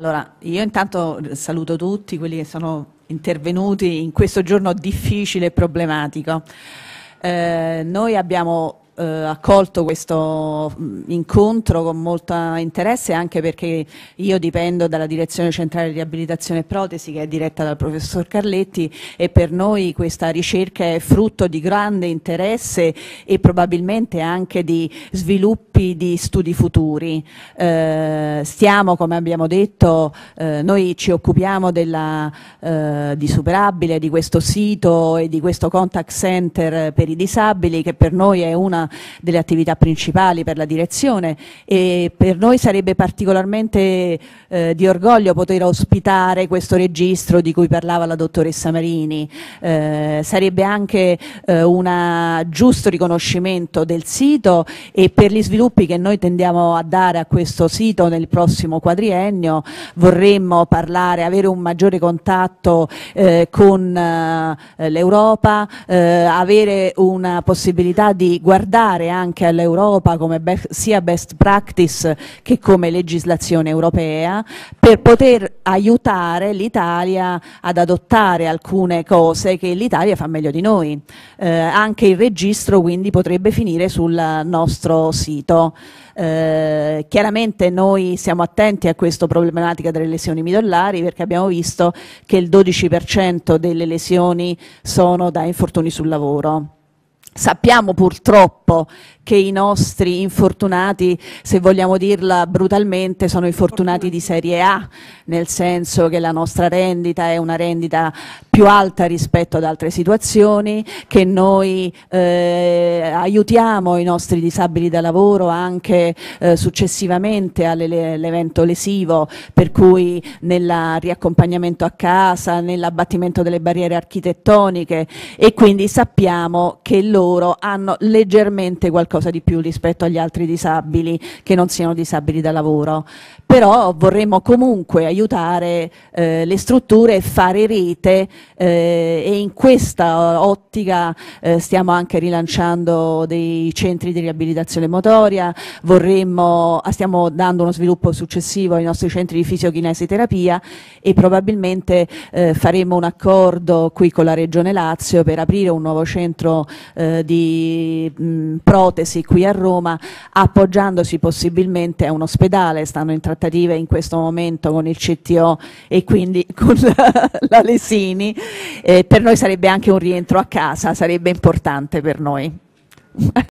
Allora, io intanto saluto tutti quelli che sono intervenuti in questo giorno difficile e problematico. Eh, noi abbiamo eh, accolto questo incontro con molto interesse anche perché io dipendo dalla Direzione Centrale di Riabilitazione e Protesi che è diretta dal professor Carletti e per noi questa ricerca è frutto di grande interesse e probabilmente anche di sviluppi di studi futuri. Eh, stiamo, come abbiamo detto, eh, noi ci occupiamo della, eh, di Superabile, di questo sito e di questo contact center per i disabili che per noi è una delle attività principali per la direzione e per noi sarebbe particolarmente eh, di orgoglio poter ospitare questo registro di cui parlava la dottoressa Marini. Eh, sarebbe anche eh, un giusto riconoscimento del sito e per gli sviluppi che noi tendiamo a dare a questo sito nel prossimo quadriennio vorremmo parlare, avere un maggiore contatto eh, con eh, l'Europa, eh, avere una possibilità di guardare guardare anche all'Europa be sia best practice che come legislazione europea per poter aiutare l'Italia ad adottare alcune cose che l'Italia fa meglio di noi. Eh, anche il registro quindi potrebbe finire sul nostro sito. Eh, chiaramente noi siamo attenti a questa problematica delle lesioni midollari perché abbiamo visto che il 12% delle lesioni sono da infortuni sul lavoro. Sappiamo purtroppo che i nostri infortunati, se vogliamo dirla brutalmente, sono i fortunati di serie A, nel senso che la nostra rendita è una rendita più alta rispetto ad altre situazioni, che noi eh, aiutiamo i nostri disabili da lavoro anche eh, successivamente all'evento lesivo, per cui nel riaccompagnamento a casa, nell'abbattimento delle barriere architettoniche e quindi sappiamo che loro loro hanno leggermente qualcosa di più rispetto agli altri disabili che non siano disabili da lavoro. Però vorremmo comunque aiutare eh, le strutture e fare rete eh, e in questa ottica eh, stiamo anche rilanciando dei centri di riabilitazione motoria, vorremmo, ah, stiamo dando uno sviluppo successivo ai nostri centri di fisiochinesiterapia e probabilmente eh, faremo un accordo qui con la Regione Lazio per aprire un nuovo centro eh, di mh, mm, protesi qui a Roma appoggiandosi possibilmente a un ospedale, stanno in trattative in questo momento con il CTO e quindi con la, la Lesini, eh, per noi sarebbe anche un rientro a casa, sarebbe importante per noi.